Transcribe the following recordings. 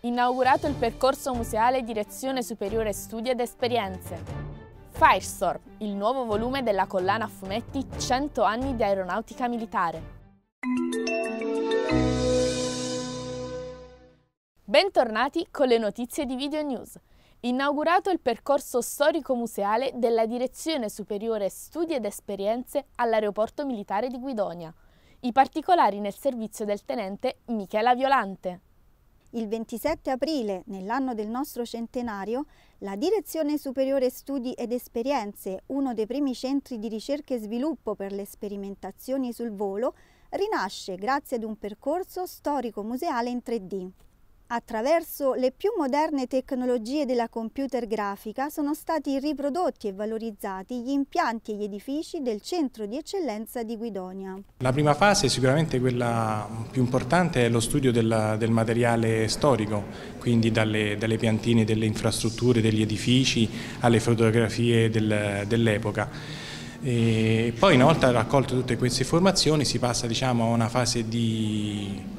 Inaugurato il percorso museale Direzione Superiore Studi ed Esperienze. Firestorm, il nuovo volume della collana a fumetti 100 anni di aeronautica militare. Bentornati con le notizie di Video News inaugurato il percorso storico-museale della Direzione Superiore Studi ed Esperienze all'Aeroporto Militare di Guidonia. I particolari nel servizio del tenente Michela Violante. Il 27 aprile, nell'anno del nostro centenario, la Direzione Superiore Studi ed Esperienze, uno dei primi centri di ricerca e sviluppo per le sperimentazioni sul volo, rinasce grazie ad un percorso storico-museale in 3D. Attraverso le più moderne tecnologie della computer grafica sono stati riprodotti e valorizzati gli impianti e gli edifici del centro di eccellenza di Guidonia. La prima fase sicuramente quella più importante è lo studio del, del materiale storico, quindi dalle, dalle, piantine delle infrastrutture, degli edifici alle fotografie del, dell'epoca. E poi una volta raccolte tutte queste informazioni si passa diciamo, a una fase di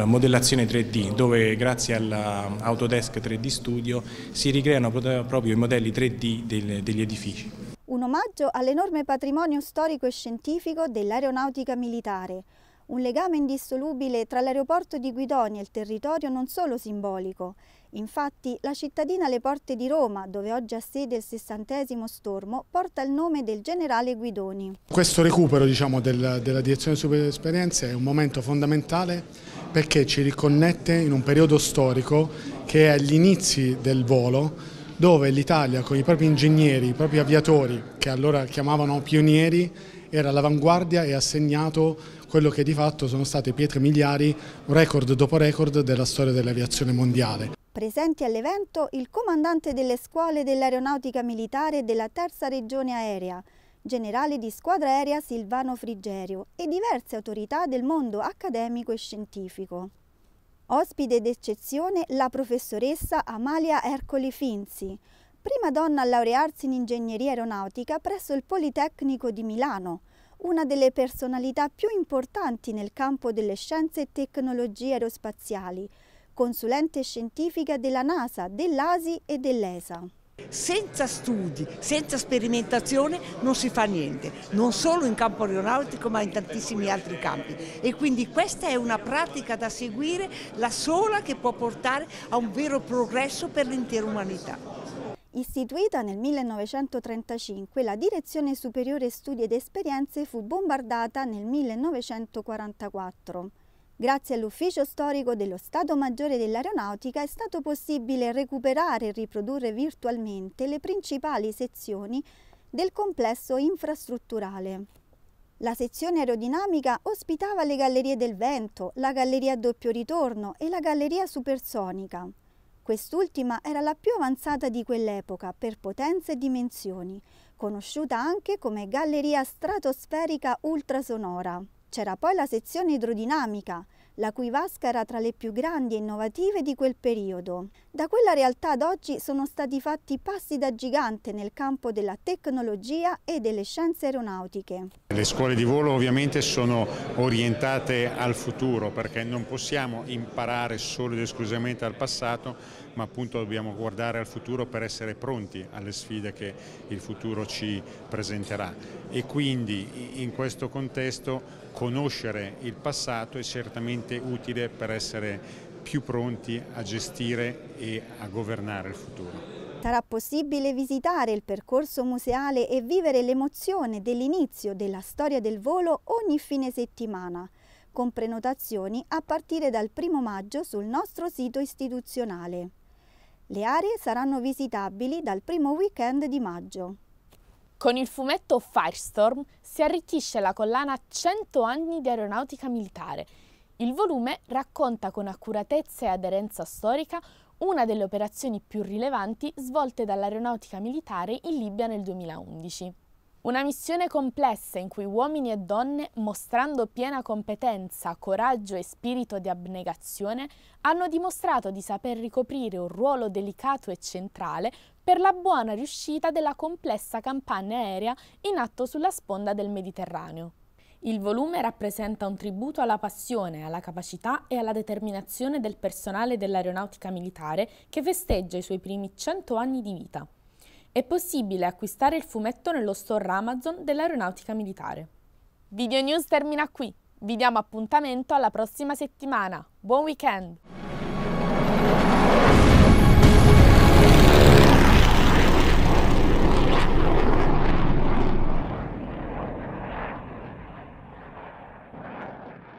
eh, modellazione 3D dove grazie all'Autodesk 3D Studio si ricreano proprio i modelli 3D degli edifici. Un omaggio all'enorme patrimonio storico e scientifico dell'aeronautica militare, un legame indissolubile tra l'aeroporto di Guidonia e il territorio non solo simbolico, Infatti la cittadina alle porte di Roma, dove oggi ha sede il sessantesimo stormo, porta il nome del generale Guidoni. Questo recupero diciamo, del, della direzione superiore esperienze è un momento fondamentale perché ci riconnette in un periodo storico che è agli inizi del volo dove l'Italia con i propri ingegneri, i propri aviatori, che allora chiamavano pionieri, era all'avanguardia e ha segnato quello che di fatto sono state pietre miliari, record dopo record della storia dell'aviazione mondiale. Presenti all'evento il comandante delle scuole dell'aeronautica militare della terza regione aerea, generale di squadra aerea Silvano Frigerio e diverse autorità del mondo accademico e scientifico. Ospite d'eccezione la professoressa Amalia Ercoli Finzi, prima donna a laurearsi in ingegneria aeronautica presso il Politecnico di Milano, una delle personalità più importanti nel campo delle scienze e tecnologie aerospaziali, consulente scientifica della NASA, dell'ASI e dell'ESA. Senza studi, senza sperimentazione non si fa niente, non solo in campo aeronautico ma in tantissimi altri campi e quindi questa è una pratica da seguire, la sola che può portare a un vero progresso per l'intera umanità. Istituita nel 1935, la Direzione Superiore Studi ed Esperienze fu bombardata nel 1944. Grazie all'ufficio storico dello Stato Maggiore dell'Aeronautica è stato possibile recuperare e riprodurre virtualmente le principali sezioni del complesso infrastrutturale. La sezione aerodinamica ospitava le gallerie del vento, la galleria a doppio ritorno e la galleria supersonica. Quest'ultima era la più avanzata di quell'epoca per potenza e dimensioni, conosciuta anche come galleria stratosferica ultrasonora. C'era poi la sezione idrodinamica, la cui vasca era tra le più grandi e innovative di quel periodo. Da quella realtà ad oggi sono stati fatti passi da gigante nel campo della tecnologia e delle scienze aeronautiche. Le scuole di volo ovviamente sono orientate al futuro perché non possiamo imparare solo ed esclusivamente al passato ma appunto dobbiamo guardare al futuro per essere pronti alle sfide che il futuro ci presenterà e quindi in questo contesto conoscere il passato è certamente estremamente utile per essere più pronti a gestire e a governare il futuro. Sarà possibile visitare il percorso museale e vivere l'emozione dell'inizio della storia del volo ogni fine settimana, con prenotazioni a partire dal 1 maggio sul nostro sito istituzionale. Le aree saranno visitabili dal primo weekend di maggio. Con il fumetto Firestorm si arricchisce la collana 100 anni di aeronautica militare il volume racconta con accuratezza e aderenza storica una delle operazioni più rilevanti svolte dall'aeronautica militare in Libia nel 2011. Una missione complessa in cui uomini e donne, mostrando piena competenza, coraggio e spirito di abnegazione, hanno dimostrato di saper ricoprire un ruolo delicato e centrale per la buona riuscita della complessa campagna aerea in atto sulla sponda del Mediterraneo. Il volume rappresenta un tributo alla passione, alla capacità e alla determinazione del personale dell'aeronautica militare che festeggia i suoi primi 100 anni di vita. È possibile acquistare il fumetto nello store Amazon dell'aeronautica militare. Video News termina qui. Vi diamo appuntamento alla prossima settimana. Buon weekend!